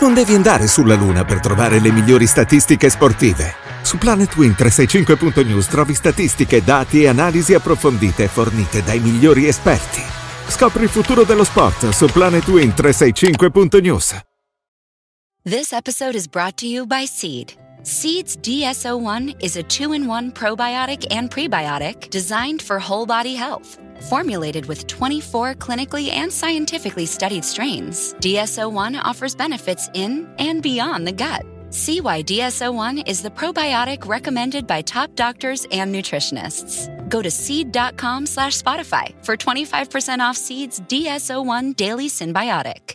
Non devi andare sulla Luna per trovare le migliori statistiche sportive. Su planetwin 365news trovi statistiche, dati e analisi approfondite fornite dai migliori esperti. Scopri il futuro dello sport su planetwin 365news This episode is brought to you by Seed. Seeds DSO1 is a two in one probiotic and prebiotic designed for whole body health. Formulated with 24 clinically and scientifically studied strains, DSO1 offers benefits in and beyond the gut. See why DSO1 is the probiotic recommended by top doctors and nutritionists. Go to seed.com slash Spotify for 25% off Seed's DSO1 Daily Symbiotic.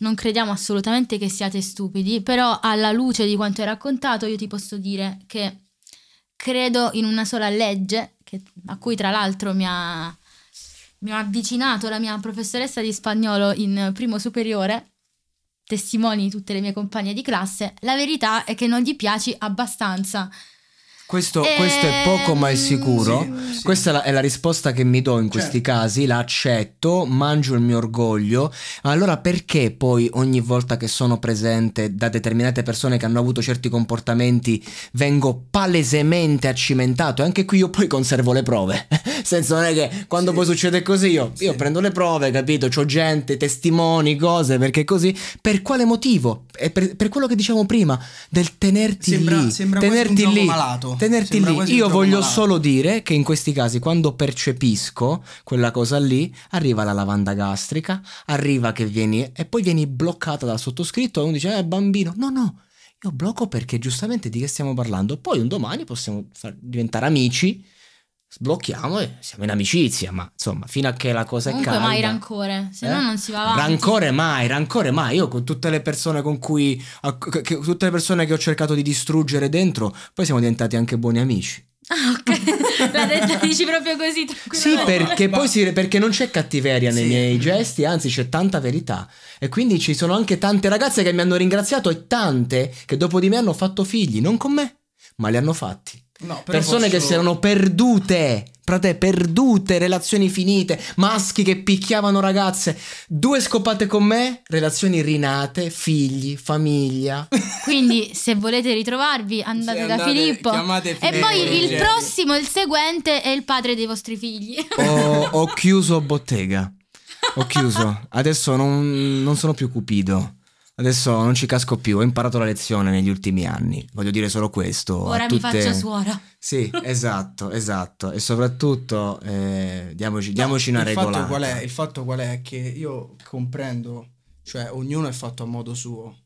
non crediamo assolutamente che siate stupidi, però alla luce di quanto hai raccontato io ti posso dire che credo in una sola legge, che, a cui tra l'altro mi ha, mi ha avvicinato la mia professoressa di spagnolo in primo superiore, testimoni di tutte le mie compagne di classe, la verità è che non gli piaci abbastanza questo, e... questo, è poco ma è ehm, sicuro. Sì, sì. Questa è la, è la, risposta che mi do in questi certo. casi, la accetto, mangio il mio orgoglio. Ma allora perché poi ogni volta che sono presente da determinate persone che hanno avuto certi comportamenti vengo palesemente accimentato? E anche qui io poi conservo le prove. Senso non è che quando sì. poi succede così io, io prendo le prove, capito? C'ho gente, testimoni, cose, perché così. Per quale motivo? Per, per, quello che diciamo prima, del tenerti sembra, lì. Sembra tenerti un lì. malato tenerti lì. Io voglio solo dire che in questi casi, quando percepisco quella cosa lì, arriva la lavanda gastrica, arriva che vieni e poi vieni bloccata dal sottoscritto e uno dice, eh bambino, no no, io blocco perché giustamente di che stiamo parlando. Poi un domani possiamo far, diventare amici sblocchiamo e siamo in amicizia, ma insomma, fino a che la cosa Comunque è calda... mai rancore, se no eh? non si va avanti. Rancore mai, rancore mai. Io con tutte le persone con cui... tutte le persone che ho cercato di distruggere dentro, poi siamo diventati anche buoni amici. Ah, ok. La, la dici proprio così. Sì, perché poi si, perché non c'è cattiveria nei sì. miei gesti, anzi c'è tanta verità. E quindi ci sono anche tante ragazze che mi hanno ringraziato e tante che dopo di me hanno fatto figli, non con me, ma li hanno fatti. No, persone posso... che si erano perdute, frate, perdute, relazioni finite, maschi che picchiavano ragazze, due scopate con me, relazioni rinate, figli, famiglia. Quindi se volete ritrovarvi andate se da Filippo. Filippo. E poi il prossimo, il seguente è il padre dei vostri figli. ho, ho chiuso bottega, ho chiuso, adesso non, non sono più cupido. Adesso non ci casco più, ho imparato la lezione negli ultimi anni, voglio dire solo questo. Ora tutte... mi faccio suora. Sì, esatto, esatto. E soprattutto eh, diamoci, diamoci no, una regola. Il fatto qual è? Che io comprendo, cioè ognuno è fatto a modo suo,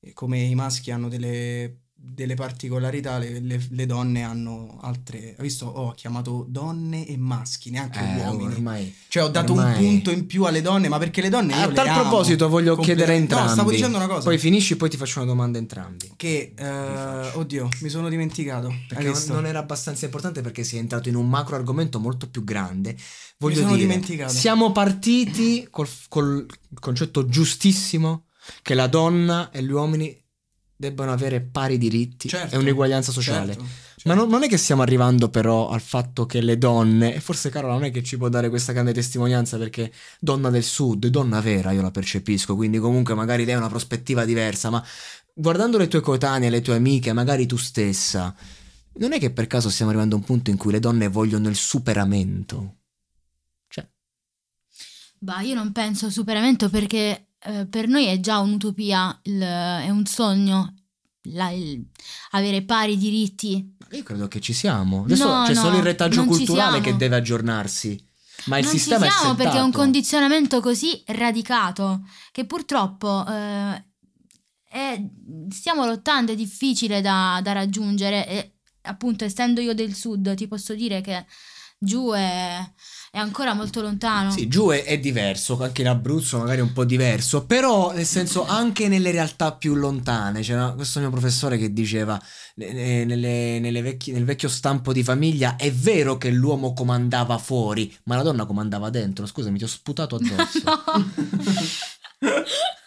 e come i maschi hanno delle delle particolarità, le, le, le, donne hanno altre... Ho visto, oh, ho chiamato donne e maschi, neanche eh, uomini. Ormai, cioè ho dato ormai. un punto in più alle donne, ma perché le donne... A tal proposito voglio complet- chiedere a entrambi. No, stavo dicendo una cosa. Poi finisci e poi ti faccio una domanda a entrambi. Che, uh, oddio, mi sono dimenticato. Perché non era abbastanza importante perché sei entrato in un macro argomento molto più grande. Voglio mi sono dire, dimenticato. Siamo partiti col, col concetto giustissimo che la donna e gli uomini debbano avere pari diritti certo, e un'uguaglianza sociale. Certo, certo. Ma non, certo. non, è che stiamo arrivando però al fatto che le donne, e forse Carola non è che ci può dare questa grande testimonianza perché donna del sud, donna vera, io la percepisco, quindi comunque magari lei ha una prospettiva diversa, ma guardando le tue coetanee, le tue amiche, magari tu stessa, non è che per caso stiamo arrivando a un punto in cui le donne vogliono il superamento? Cioè... Bah, io non penso superamento perché eh, per noi è già un'utopia, il, è un sogno la, il, avere pari diritti. Io credo che ci siamo. Adesso no, c'è no, solo il retaggio culturale che deve aggiornarsi. Ma il non sistema ci siamo è perché è un condizionamento così radicato che purtroppo eh, è, stiamo lottando, è difficile da, da raggiungere. E, appunto, essendo io del sud, ti posso dire che giù è è ancora molto lontano. Sì, giù è, è diverso, anche in Abruzzo magari è un po' diverso, però nel senso anche nelle realtà più lontane. C'era questo mio professore che diceva nelle, nelle vecchi, nel vecchio stampo di famiglia è vero che l'uomo comandava fuori, ma la donna comandava dentro. Scusami, ti ho sputato addosso.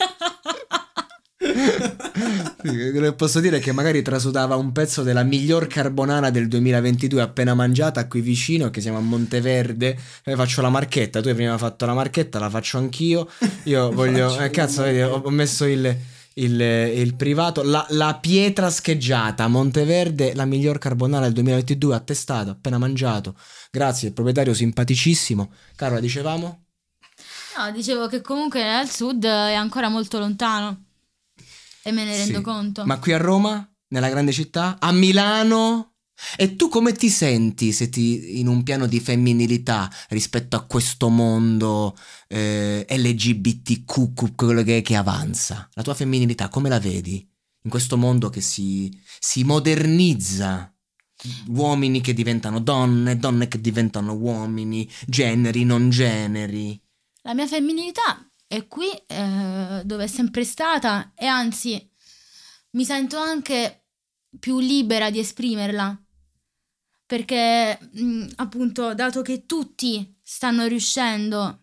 posso dire che magari trasudava un pezzo della miglior carbonara del 2022 appena mangiata qui vicino che siamo a Monteverde e faccio la marchetta tu hai prima fatto la marchetta la faccio anch'io io voglio eh, cazzo vedi, ho messo il il, il, privato, la, la, pietra scheggiata, Monteverde, la miglior carbonara del 2022, attestato, appena mangiato. Grazie, il proprietario simpaticissimo. Carola, dicevamo? No, dicevo che comunque al sud è ancora molto lontano. E me ne sì. rendo conto. Ma qui a Roma, nella grande città, a Milano... E tu come ti senti se ti, in un piano di femminilità rispetto a questo mondo eh, LGBTQ, quello che, che, avanza? La tua femminilità come la vedi in questo mondo che si, si modernizza? Uomini che diventano donne, donne che diventano uomini, generi, non generi. La mia femminilità è qui eh, dove è sempre stata e anzi mi sento anche più libera di esprimerla perché mh, mm, appunto dato che tutti stanno riuscendo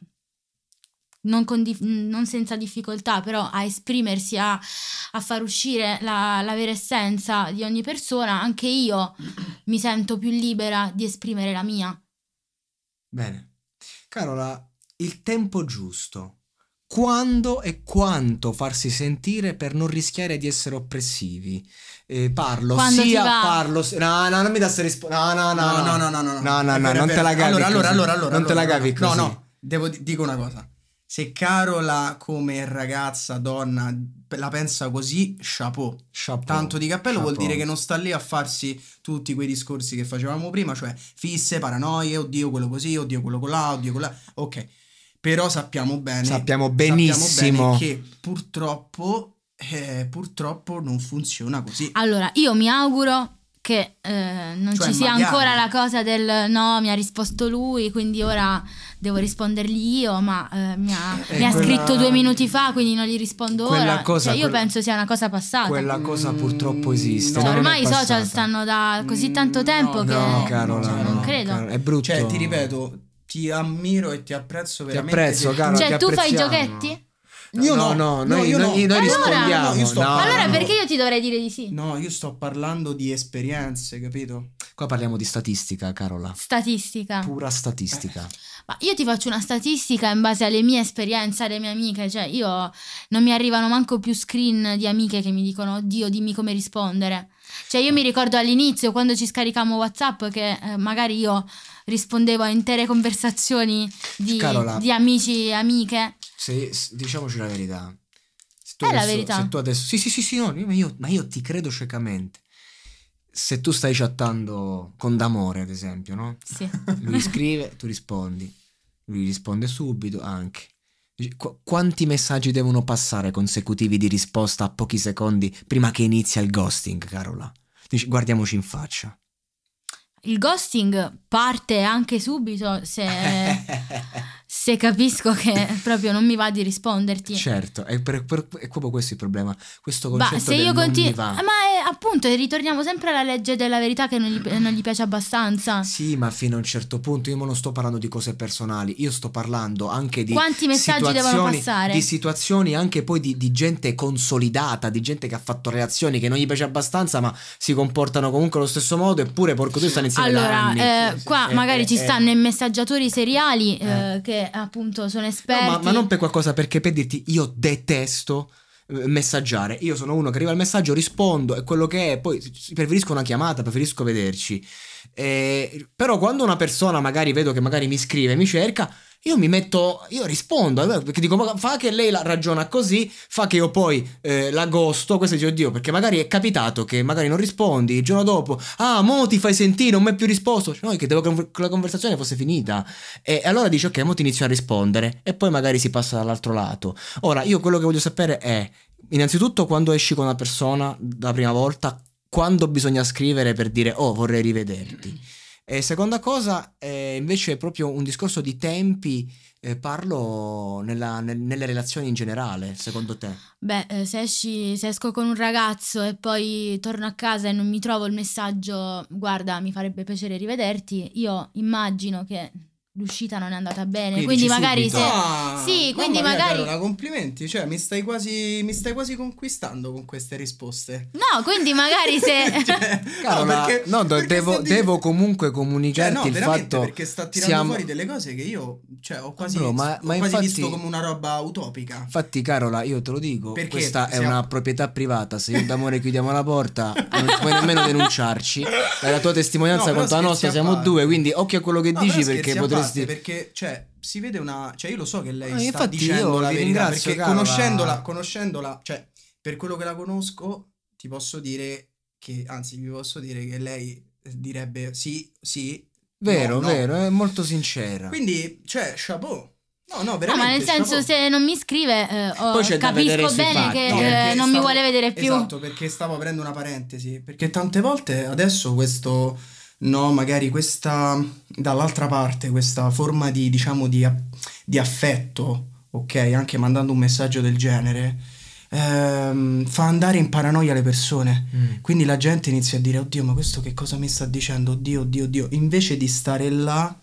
non, dif non senza difficoltà però a esprimersi a, a far uscire la, la vera essenza di ogni persona anche io mi sento più libera di esprimere la mia bene Carola il tempo giusto quando e quanto farsi sentire per non rischiare di essere oppressivi. Eh, parlo quando sia parlo no no non mi dà se risposta no no no no no no no no non te la cavi allora allora allora allora non te la cavi così no no devo dico una cosa se Carola come ragazza donna la pensa così, chapeau. chapeau. Tanto di cappello chapeau. vuol dire che non sta lì a farsi tutti quei discorsi che facevamo prima, cioè fisse, paranoie, oddio quello così, oddio quello con colà, oddio colà. Ok però sappiamo bene, sappiamo benissimo sappiamo bene che purtroppo, eh, purtroppo non funziona così. Allora, io mi auguro che eh, non cioè, ci sia magari... ancora la cosa del no, mi ha risposto lui, quindi ora devo rispondergli io, ma eh, mi ha, eh, mi ha quella... scritto due minuti fa, quindi non gli rispondo ora. Cosa, cioè, io quella... penso sia una cosa passata. Quella cosa purtroppo esiste. Cioè, no, ormai i social stanno da così tanto tempo no, che no, Carola, non credo. Caro, è brutto. Cioè, ti ripeto, ti ammiro e ti apprezzo veramente. Cioè, ti apprezzo, caro. Cioè, tu fai giochetti? Io no, no, no, no noi, io noi, noi allora, rispondiamo. allora perché io ti dovrei dire di sì? No, io sto parlando di esperienze, capito? Qua parliamo di statistica, Carola. Statistica. Pura statistica. Ma io ti faccio una statistica in base alle mie esperienze, alle mie amiche. Cioè, io non mi arrivano manco più screen di amiche che mi dicono, oddio, dimmi come rispondere. Cioè, io mi ricordo all'inizio, quando ci scaricavamo WhatsApp, che eh, magari io rispondevo a intere conversazioni di, Carola, di amici e amiche. Se, diciamoci la verità. Se tu è adesso, la verità. Se tu adesso, sì, sì, sì, sì no, io, ma io ti credo ciecamente se tu stai chattando con D'Amore, ad esempio, no? Sì. Lui scrive, tu rispondi. Lui risponde subito anche. Qu quanti messaggi devono passare consecutivi di risposta a pochi secondi prima che inizia il ghosting, Carola? Dici, guardiamoci in faccia il ghosting parte anche subito se, se, capisco che proprio non mi va di risponderti. Certo, è, per, per, è proprio questo il problema, questo concetto bah, se io continu- eh, Ma è, eh, appunto, ritorniamo sempre alla legge della verità che non gli, non gli, piace abbastanza. Sì, ma fino a un certo punto io non sto parlando di cose personali, io sto parlando anche di... Quanti messaggi devono passare? Di situazioni anche poi di, di gente consolidata, di gente che ha fatto reazioni che non gli piace abbastanza ma si comportano comunque allo stesso modo eppure porco tu stanno se allora, eh, qua eh, magari eh, ci eh, stanno eh. i messaggiatori seriali eh, che appunto sono esperti. No, ma, ma non per qualcosa, perché per dirti io detesto messaggiare. Io sono uno che arriva al messaggio, rispondo e quello che è, poi preferisco una chiamata, preferisco vederci. Eh, però quando una persona magari vedo che magari mi scrive, mi cerca, io mi metto, io rispondo, perché dico, ma fa che lei la ragiona così, fa che io poi eh, l'agosto, questo dice, oddio, perché magari è capitato che magari non rispondi, il giorno dopo, ah, mo ti fai sentire, non mi hai più risposto, cioè, no, che devo che la conversazione fosse finita, e, e allora dici, ok, mo ti inizio a rispondere, e poi magari si passa dall'altro lato. Ora, io quello che voglio sapere è, innanzitutto, quando esci con una persona la prima volta, quando bisogna scrivere per dire, oh, vorrei rivederti e eh, seconda cosa, eh, invece, è proprio un discorso di tempi. Eh, parlo nella, nel, nelle relazioni in generale, secondo te? Beh, eh, se, esci, se, esco con un ragazzo e poi torno a casa e non mi trovo il messaggio, guarda, mi farebbe piacere rivederti, io immagino che l'uscita non è andata bene. Quindi, quindi magari subito. se. Ah, sì, quindi magari. Mia, Carola, complimenti, cioè mi stai, quasi, mi stai quasi conquistando con queste risposte. No, quindi magari se. cioè, Carola, no, perché, no, perché devo, devo, comunque cioè, comunicarti cioè, no, il fatto. Perché sta tirando siamo... fuori delle cose che io cioè, ho quasi, Bro, ma, ho ma quasi infatti, visto come una roba utopica. Infatti, Carola, io te lo dico: perché questa siamo... è una proprietà privata. Se io d'amore chiudiamo la porta, non puoi nemmeno denunciarci. È La tua testimonianza no, contro la nostra siamo due. Quindi occhio a quello che dici perché potresti ringraziarti perché cioè, si vede una cioè io lo so che lei ah, sta dicendo la verità perché cara. conoscendola conoscendola cioè per quello che la conosco ti posso dire che anzi vi posso dire che lei direbbe sì sì vero no, vero è molto sincera quindi cioè chapeau No, no, veramente. No, ma nel senso, stavo... se non mi scrive, eh, oh, capisco bene che no, eh, eh non stavo... mi vuole vedere più. Esatto, perché stavo aprendo una parentesi. Perché tante volte adesso questo no, magari questa, dall'altra parte, questa forma di, diciamo, di, di affetto, ok, anche mandando un messaggio del genere, ehm, fa andare in paranoia le persone. Mm. Quindi la gente inizia a dire, oddio, ma questo che cosa mi sta dicendo? Oddio, oddio, oddio. Invece di stare là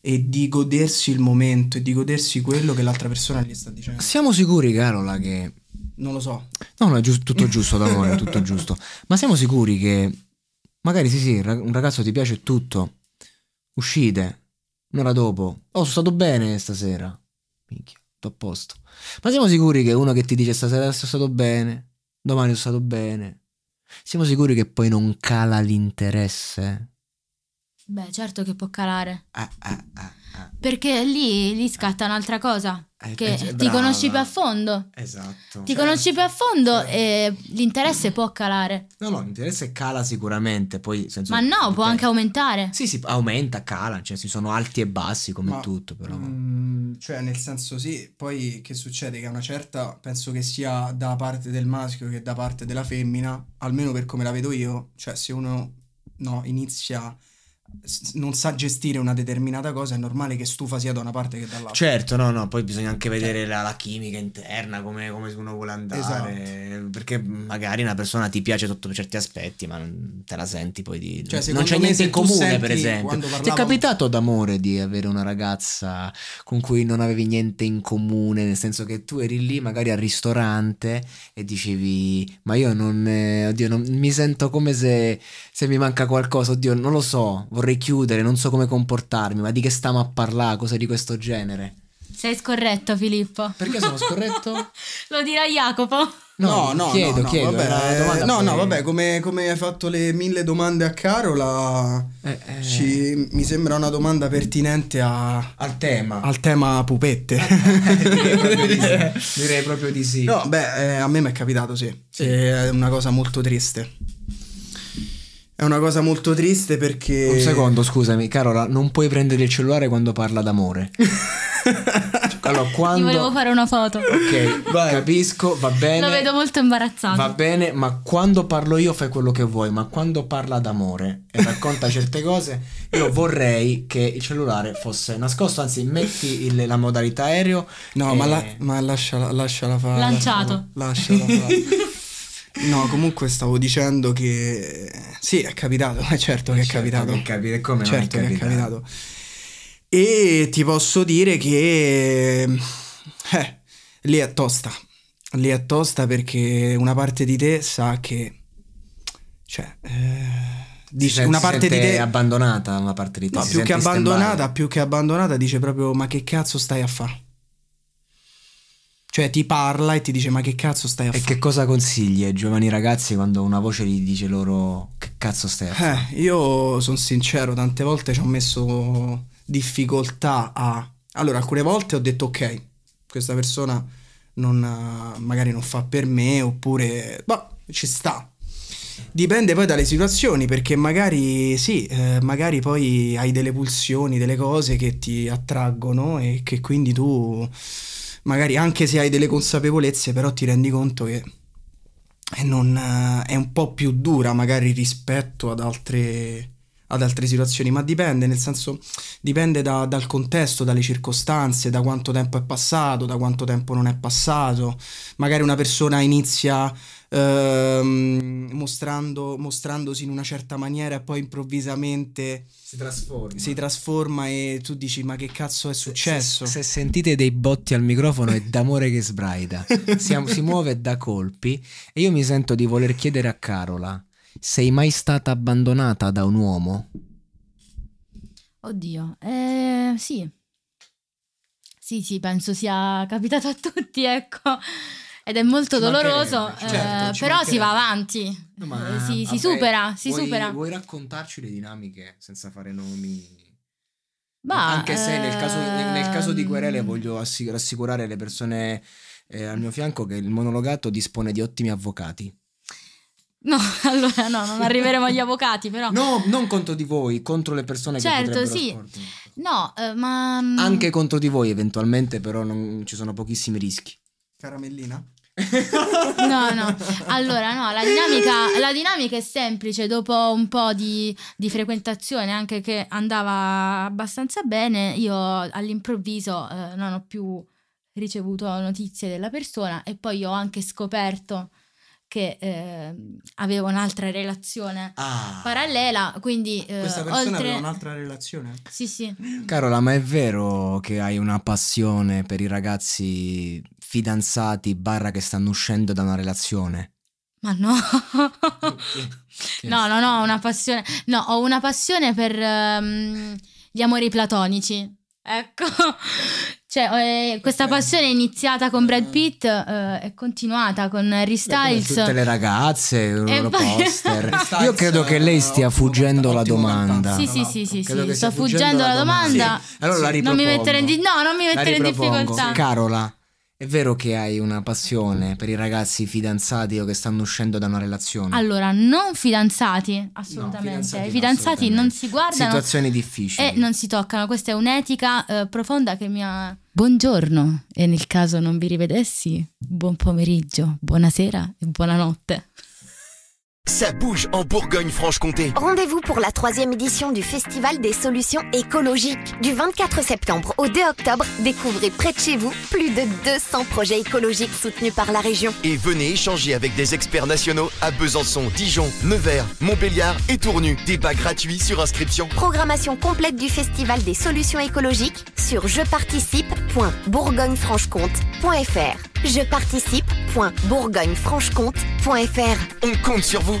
e di godersi il momento e di godersi quello che l'altra persona gli sta dicendo. Siamo sicuri, Carola, che... Non lo so. No, no, è giusto, tutto giusto, d'amore, tutto giusto. Ma siamo sicuri che Magari sì sì, un ragazzo ti piace tutto. Uscite, un'ora dopo. Oh, sono stato bene stasera. Minchia, tutto a posto. Ma siamo sicuri che uno che ti dice stasera sono stato bene, domani sono stato bene, siamo sicuri che poi non cala l'interesse? Beh, certo che può calare. eh, eh, ah, Perché lì, lì scatta un'altra cosa. Eh, che eh, ti conosci più a fondo. Esatto. Ti certo. conosci più a fondo certo. e l'interesse può calare. No, no, l'interesse cala sicuramente. Poi, senso, Ma no, può anche aumentare. Sì, sì, aumenta, cala. Cioè, ci sono alti e bassi come Ma, tutto, però. Mh, mm, cioè, nel senso, sì. Poi che succede? Che a una certa, penso che sia da parte del maschio che da parte della femmina, almeno per come la vedo io. Cioè, se uno no, inizia non sa gestire una determinata cosa, è normale che stufa sia da una parte che dall'altra. Certo, no, no, poi bisogna anche eh. vedere la, la chimica interna, come, come, uno vuole andare, esatto. perché magari una persona ti piace sotto certi aspetti, ma non te la senti poi di... Cioè, non c'è niente in comune, per esempio. Parlavo... Ti è capitato d'amore di avere una ragazza con cui non avevi niente in comune, nel senso che tu eri lì magari al ristorante e dicevi, ma io non, eh, oddio, non, mi sento come se, se mi manca qualcosa, oddio, non lo so, vorrei vorrei chiudere, non so come comportarmi, ma di che stiamo a parlare, cose di questo genere. Sei scorretto, Filippo. Perché sono scorretto? Lo dirà Jacopo. No, no, chiedo, no, chiedo. Vabbè, eh, no, no, vabbè, come, come, hai fatto le mille domande a Carola, eh, eh. Ci, mi sembra una domanda pertinente a, al tema. Al tema pupette. direi, proprio di sì. No, beh, eh, a me mi è capitato, sì. sì. Eh, è una cosa molto triste. È una cosa molto triste perché. Un secondo, scusami, Carola, non puoi prendere il cellulare quando parla d'amore. allora, quando... Ti volevo fare una foto. Ok, vai. capisco, va bene. Lo vedo molto imbarazzato. Va bene, ma quando parlo io fai quello che vuoi, ma quando parla d'amore e racconta certe cose, io vorrei che il cellulare fosse nascosto, anzi metti il, la modalità aereo. No, e... ma, la, ma lasciala, lasciala fare. Lanciato. Lasciala, lasciala fare. No, comunque stavo dicendo che sì, è capitato, ma certo che è certo capitato. Che capi- come certo è capitato. che è capitato. E ti posso dire che eh, lì è tosta. Lì è tosta perché una parte di te sa che cioè eh, dice una parte di te abbandonata, una parte di te no, più che abbandonata, più che abbandonata dice proprio "Ma che cazzo stai a fare?" Cioè ti parla e ti dice ma che cazzo stai a fare? E che cosa consigli ai giovani ragazzi quando una voce gli dice loro che cazzo stai a fare? Eh, io sono sincero, tante volte ci ho messo difficoltà a... Allora, alcune volte ho detto ok, questa persona non, magari non fa per me oppure... Boh, ci sta. Dipende poi dalle situazioni perché magari sì, eh, magari poi hai delle pulsioni, delle cose che ti attraggono e che quindi tu magari anche se hai delle consapevolezze, però ti rendi conto che è, non, eh, è un po' più dura magari rispetto ad altre ad altre situazioni, ma dipende, nel senso dipende da, dal contesto, dalle circostanze, da quanto tempo è passato, da quanto tempo non è passato. Magari una persona inizia ehm, mostrando, mostrandosi in una certa maniera e poi improvvisamente si trasforma. si trasforma e tu dici ma che cazzo è successo? Se, se, se sentite dei botti al microfono è d'amore che sbraida, si, si muove da colpi e io mi sento di voler chiedere a Carola sei mai stata abbandonata da un uomo? Oddio, eh, sì. Sì, sì, penso sia capitato a tutti, ecco. Ed è molto doloroso, certo, eh, però si va avanti, no, ma, eh, si, vabbè, supera, si vuoi, supera. Vuoi raccontarci le dinamiche senza fare nomi? Bah, Anche se nel caso, nel, nel caso di querele ehm, voglio rassicurare le persone eh, al mio fianco che il monologato dispone di ottimi avvocati. No, allora no, non arriveremo agli avvocati, però. No, non contro di voi, contro le persone certo, che potrebbero sì. Sporting. No, eh, ma mm, anche contro di voi eventualmente, però non, ci sono pochissimi rischi. Caramellina? no, no. Allora, no, la dinamica, la dinamica è semplice. Dopo un po' di, di, frequentazione, anche che andava abbastanza bene, io all'improvviso eh, non ho più ricevuto notizie della persona e poi ho anche scoperto che eh, aveva un'altra relazione ah, parallela, quindi... Eh, questa persona oltre... aveva un'altra relazione? Sì, sì. Carola, ma è vero che hai una passione per i ragazzi fidanzati barra che stanno uscendo da una relazione? Ma no. no, no, no, una passione. No, ho una passione per um, gli amori platonici. Ecco, cioè, eh, questa passione è iniziata con Brad eh. Pitt eh, è continuata con Harry Styles. Tutte le ragazze, il loro poster. Io credo che lei stia fuggendo la domanda. Sì, sì, sì, sì, sì. sto fuggendo la domanda. Sì. Allora sì. la ripropongo. Non mi mettere in, di- no, non mi mettere in difficoltà. Carola. È vero che hai una passione per i ragazzi fidanzati o che stanno uscendo da una relazione? Allora, non fidanzati, assolutamente. No, fidanzati I fidanzati assolutamente. non si guardano. Situazioni difficili. E non si toccano. Questa è un'etica eh, profonda che mi ha Buongiorno e nel caso non vi rivedessi, buon pomeriggio, buonasera e buonanotte. Ça bouge en Bourgogne-Franche-Comté. Rendez-vous pour la troisième édition du Festival des solutions écologiques. Du 24 septembre au 2 octobre, découvrez près de chez vous plus de 200 projets écologiques soutenus par la région. Et venez échanger avec des experts nationaux à Besançon, Dijon, Nevers, Montbéliard et Tournu. Débat gratuit sur inscription. Programmation complète du Festival des solutions écologiques sur franche comtefr je participe.bourgognefranchecomte.fr On compte sur vous